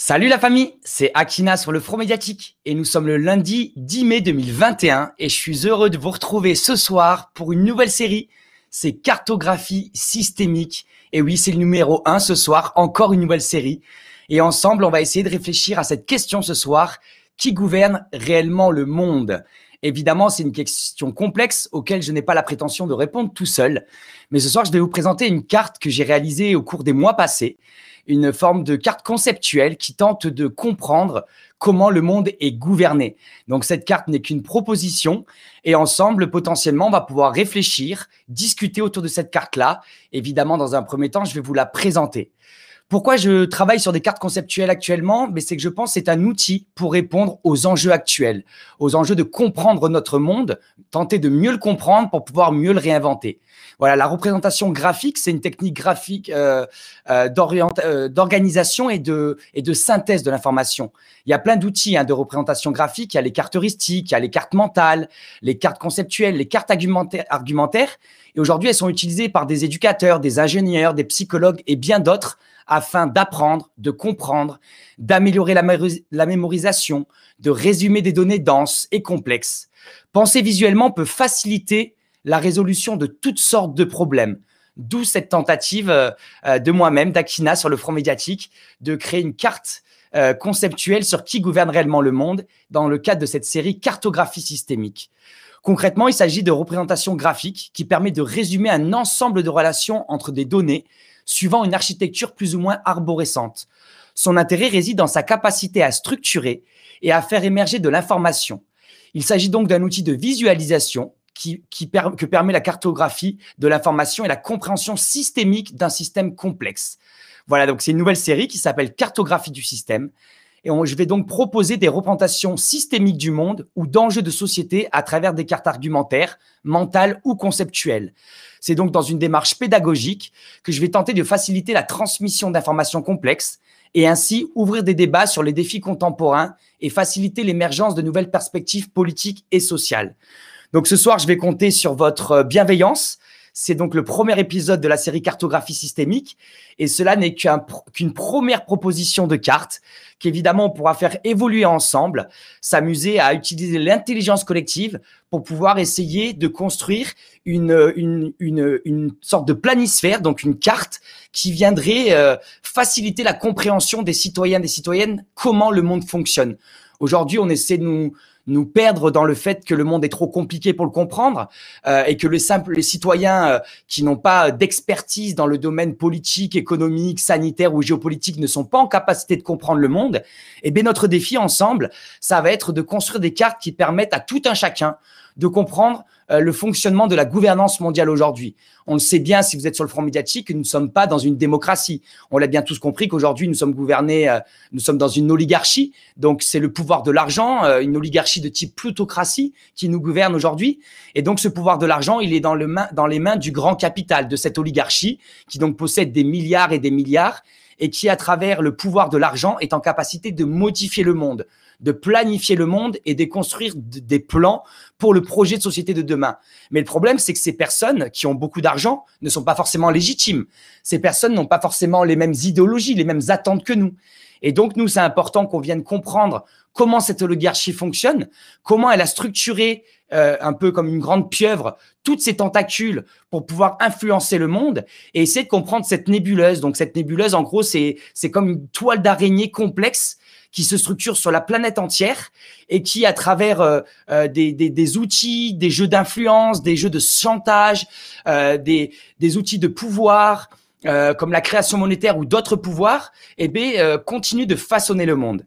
Salut la famille, c'est Akina sur le Front Médiatique et nous sommes le lundi 10 mai 2021 et je suis heureux de vous retrouver ce soir pour une nouvelle série, c'est Cartographie systémique. Et oui, c'est le numéro 1 ce soir, encore une nouvelle série. Et ensemble, on va essayer de réfléchir à cette question ce soir, qui gouverne réellement le monde Évidemment, c'est une question complexe auquel je n'ai pas la prétention de répondre tout seul. Mais ce soir, je vais vous présenter une carte que j'ai réalisée au cours des mois passés, une forme de carte conceptuelle qui tente de comprendre comment le monde est gouverné. Donc cette carte n'est qu'une proposition et ensemble, potentiellement, on va pouvoir réfléchir, discuter autour de cette carte-là. Évidemment, dans un premier temps, je vais vous la présenter. Pourquoi je travaille sur des cartes conceptuelles actuellement Mais c'est que je pense que c'est un outil pour répondre aux enjeux actuels, aux enjeux de comprendre notre monde, tenter de mieux le comprendre pour pouvoir mieux le réinventer. Voilà, la représentation graphique, c'est une technique graphique euh, euh, euh d'organisation et, de, et de synthèse de l'information. Il y a plein d'outils hein, de représentation graphique. Il y a les cartes heuristiques, il y a les cartes mentales, les cartes conceptuelles, les cartes argumentaires. argumentaires. Et aujourd'hui, elles sont utilisées par des éducateurs, des ingénieurs, des psychologues et bien d'autres afin d'apprendre, de comprendre, d'améliorer la, mémorisation, de résumer des données denses et complexes. Penser visuellement peut faciliter la résolution de toutes sortes de problèmes. D'où cette tentative euh, euh, de moi-même, d'Akina, sur le front médiatique, de créer une carte euh, conceptuelle sur qui gouverne réellement le monde dans le cadre de cette série Cartographie systémique. Concrètement, il s'agit de représentations graphiques qui permettent de résumer un ensemble de relations entre des données suivant une architecture plus ou moins arborescente. Son intérêt réside dans sa capacité à structurer et à faire émerger de l'information. Il s'agit donc d'un outil de visualisation qui, que permet la cartographie de l'information et la compréhension systémique d'un système complexe. Voilà, donc c'est une nouvelle série qui s'appelle Cartographie du système et je vais donc proposer des représentations systémiques du monde ou d'enjeux de société à travers des cartes argumentaires, mentales ou conceptuelles. C'est donc dans une démarche pédagogique que je vais tenter de faciliter la transmission d'informations complexes et ainsi ouvrir des débats sur les défis contemporains et faciliter l'émergence de nouvelles perspectives politiques et sociales. Donc ce soir, je vais compter sur votre bienveillance c'est donc le premier épisode de la série Cartographie systémique. Et cela n'est qu'une première proposition de carte qu'évidemment on pourra faire évoluer ensemble, s'amuser à utiliser l'intelligence collective pour pouvoir essayer de construire une, une, sorte de planisphère, donc une carte qui viendrait euh, faciliter la compréhension des citoyens, des citoyennes, comment le monde fonctionne. Aujourd'hui, on essaie de nous nous perdre dans le fait que le monde est trop compliqué pour le comprendre euh, et que les simples les citoyens euh, qui n'ont pas d'expertise dans le domaine politique, économique, sanitaire ou géopolitique ne sont pas en capacité de comprendre le monde. Et eh bien notre défi ensemble, ça va être de construire des cartes qui permettent à tout un chacun de comprendre euh, le fonctionnement de la gouvernance mondiale aujourd'hui. On le sait bien si vous êtes sur le front médiatique, nous ne sommes pas dans une démocratie. On l'a bien tous compris qu'aujourd'hui, nous sommes gouvernés, euh, nous sommes dans une oligarchie. Donc, c'est le pouvoir de l'argent, euh, une oligarchie de type plutocratie qui nous gouverne aujourd'hui. Et donc, ce pouvoir de l'argent, il est dans, le main, dans les mains du grand capital, de cette oligarchie qui donc possède des milliards et des milliards et qui, à travers le pouvoir de l'argent, est en capacité de modifier le monde, de planifier le monde et de construire des plans pour le projet de société de demain. Mais le problème, c'est que ces personnes qui ont beaucoup d'argent ne sont pas forcément légitimes. Ces personnes n'ont pas forcément les mêmes idéologies, les mêmes attentes que nous. Et donc, nous, c'est important qu'on vienne comprendre comment cette oligarchie fonctionne, comment elle a structuré euh, un peu comme une grande pieuvre, toutes ces tentacules pour pouvoir influencer le monde et essayer de comprendre cette nébuleuse. Donc cette nébuleuse, en gros, c'est comme une toile d'araignée complexe qui se structure sur la planète entière et qui, à travers euh, euh, des, des, outils, des jeux d'influence, des jeux de chantage, des, des, outils de pouvoir, comme la création monétaire ou d'autres pouvoirs, eh continue de façonner le monde.